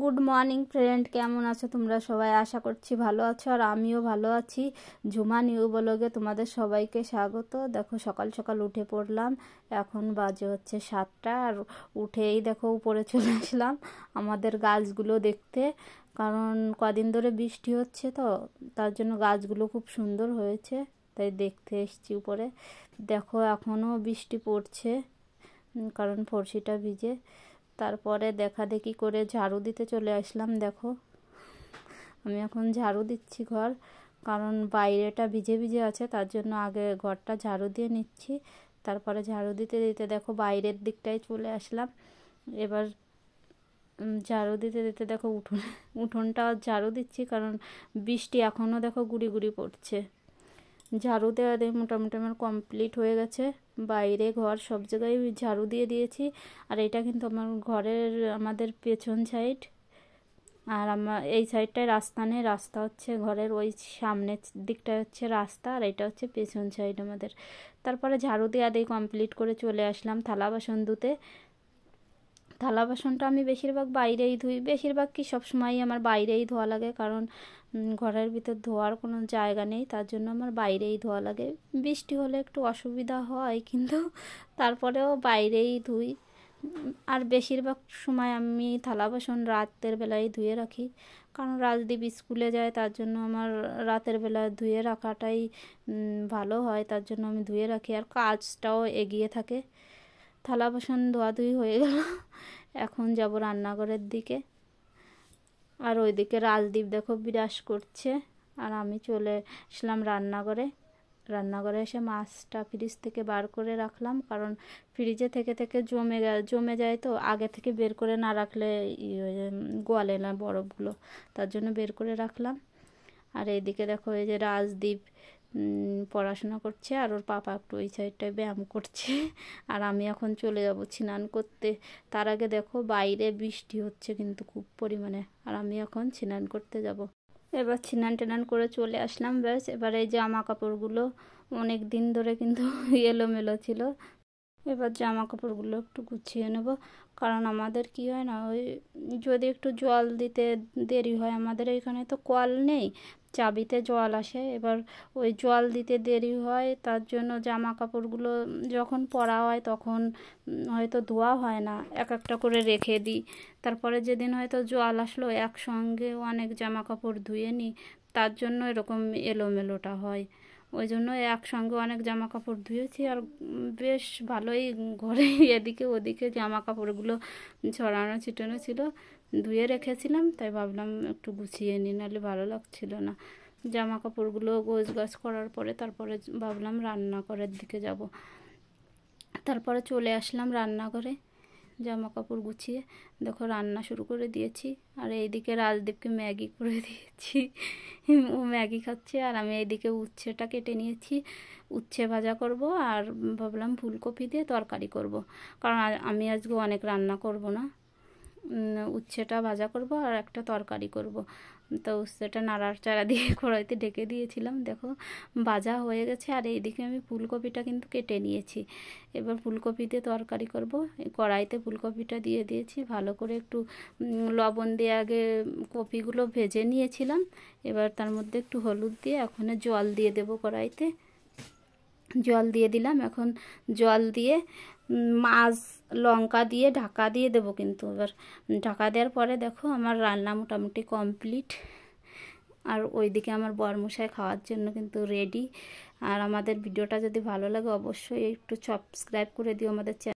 good morning friend কেমন আছো তোমরা সবাই আশা করছি ভালো আছো আর আমিও ভালো আছি ঝুমা নিউ ব্লগে তোমাদের সবাইকে স্বাগত দেখো সকাল সকাল উঠে পড়লাম এখন বাজে হচ্ছে সাতটা আর উঠেই দেখো উপরে চলে আসলাম আমাদের গাছগুলো দেখতে কারণ কদিন ধরে বৃষ্টি হচ্ছে তো তার জন্য গাছগুলো খুব সুন্দর হয়েছে তাই দেখতে এসছি উপরে দেখো এখনও বৃষ্টি পড়ছে কারণ ফরসিটা ভিজে তারপরে দেখা দেখি করে ঝাড়ু দিতে চলে আসলাম দেখো আমি এখন ঝাড়ু দিচ্ছি ঘর কারণ বাইরেটা ভিজে ভিজে আছে তার জন্য আগে ঘরটা ঝাড়ু দিয়ে নিচ্ছি তারপরে ঝাড়ু দিতে দিতে দেখো বাইরের দিকটায় চলে আসলাম এবার ঝাড়ু দিতে দিতে দেখো উঠোন উঠোনটা ঝাড়ু দিচ্ছি কারণ বৃষ্টি এখনও দেখো গুড়ি গুড়ি পড়ছে ঝাড়ু দেওয়া দিয়ে মোটামুটি আমার কমপ্লিট হয়ে গেছে বাইরে ঘর সব জায়গায় ঝাড়ু দিয়ে দিয়েছি আর এটা কিন্তু আমার ঘরের আমাদের পেছন সাইড আর আমার এই সাইডটায় রাস্তা নেই রাস্তা হচ্ছে ঘরের ওই সামনের দিকটা হচ্ছে রাস্তা আর এটা হচ্ছে পেছন সাইড আমাদের তারপরে ঝাড়ু দেওয়া দিয়ে কমপ্লিট করে চলে আসলাম থালা বাসন ধুতে থালা বাসনটা আমি বেশিরভাগ বাইরেই ধুই বেশিরভাগ কি সবসময়ই আমার বাইরেই ধোয়া লাগে কারণ ঘরের ভিতর ধোয়ার কোনো জায়গা নেই তার জন্য আমার বাইরেই ধোয়া লাগে বৃষ্টি হলে একটু অসুবিধা হয় কিন্তু তারপরেও বাইরেই ধুই আর বেশিরভাগ সময় আমি থালা বাসন রাতের বেলায় ধুয়ে রাখি কারণ রাজদ্বীপ স্কুলে যায় তার জন্য আমার রাতের বেলা ধুয়ে রাখাটাই ভালো হয় তার জন্য আমি ধুয়ে রাখি আর কাজটাও এগিয়ে থাকে থালা বাসন ধোয়াধুই হয়ে গেল এখন যাব রান্নাঘরের দিকে আর ওইদিকে রাজদীপ দেখো বিরাস করছে আর আমি চলে আসলাম রান্নাঘরে রান্নাঘরে এসে মাছটা ফ্রিজ থেকে বার করে রাখলাম কারণ ফ্রিজে থেকে থেকে জমে জমে যায় তো আগে থেকে বের করে না রাখলে গোয়ালে না বরফগুলো তার জন্য বের করে রাখলাম আর এইদিকে দেখো এই যে রাজদ্বীপ পড়াশোনা করছে আর ওর পাপা একটু ওই সাইডটায় ব্যায়াম করছে আর আমি এখন চলে যাব স্নান করতে তার আগে দেখো বাইরে বৃষ্টি হচ্ছে কিন্তু খুব পরিমাণে আর আমি এখন স্নান করতে যাব এবার স্নান টেনান করে চলে আসলাম ব্যাস এবার এই জামা কাপড়গুলো অনেক দিন ধরে কিন্তু এলোমেলো ছিল এবার জামা কাপড়গুলো একটু গুছিয়ে নেব কারণ আমাদের কি হয় না ওই যদি একটু জল দিতে দেরি হয় আমাদের এখানে তো কল নেই চাবিতে জল আসে এবার ওই জল দিতে দেরি হয় তার জন্য জামা কাপড়গুলো যখন পরা হয় তখন হয়তো ধোয়া হয় না এক একটা করে রেখে দিই তারপরে যেদিন হয়তো জল আসলো একসঙ্গে অনেক জামা কাপড় ধুয়ে নিই তার জন্য এরকম এলোমেলোটা হয় ওই জন্য একসঙ্গে অনেক জামা কাপড় ধুয়েছি আর বেশ ভালোই ঘরে এদিকে ওদিকে জামা কাপড়গুলো ছড়ানো ছিটানো ছিল ধুয়ে রেখেছিলাম তাই ভাবলাম একটু গুছিয়ে নিই নাহলে ভালো লাগছিল না জামা কাপড়গুলো গোছ গাছ করার পরে তারপরে ভাবলাম রান্না করার দিকে যাব তারপরে চলে আসলাম রান্নাঘরে জামা কাপড় গুছিয়ে দেখো রান্না শুরু করে দিয়েছি আর এইদিকে রাজদীপকে ম্যাগি করে দিয়েছি ও ম্যাগি খাচ্ছে আর আমি এইদিকে উচ্ছেটা কেটে নিয়েছি উচ্ছে ভাজা করব আর ভাবলাম ফুলকপি দিয়ে তরকারি করব কারণ আমি আজকে অনেক রান্না করব না উচ্ছেটা ভাজা করব আর একটা তরকারি করব তো উচ্ছেটা চারা দিয়ে কড়াইতে ঢেকে দিয়েছিলাম দেখো ভাজা হয়ে গেছে আর এইদিকে আমি ফুলকপিটা কিন্তু কেটে নিয়েছি এবার ফুলকপি দিয়ে তরকারি করব কড়াইতে ফুলকপিটা দিয়ে দিয়েছি ভালো করে একটু লবণ দিয়ে আগে কপিগুলো ভেজে নিয়েছিলাম এবার তার মধ্যে একটু হলুদ দিয়ে এখন জল দিয়ে দেবো কড়াইতে জল দিয়ে দিলাম এখন জল দিয়ে মাছ লঙ্কা দিয়ে ঢাকা দিয়ে দেবো কিন্তু এবার ঢাকা দেওয়ার পরে দেখো আমার রান্না মোটামুটি কমপ্লিট আর ওইদিকে আমার মশাই খাওয়ার জন্য কিন্তু রেডি আর আমাদের ভিডিওটা যদি ভালো লাগে অবশ্যই একটু সাবস্ক্রাইব করে দিও আমাদের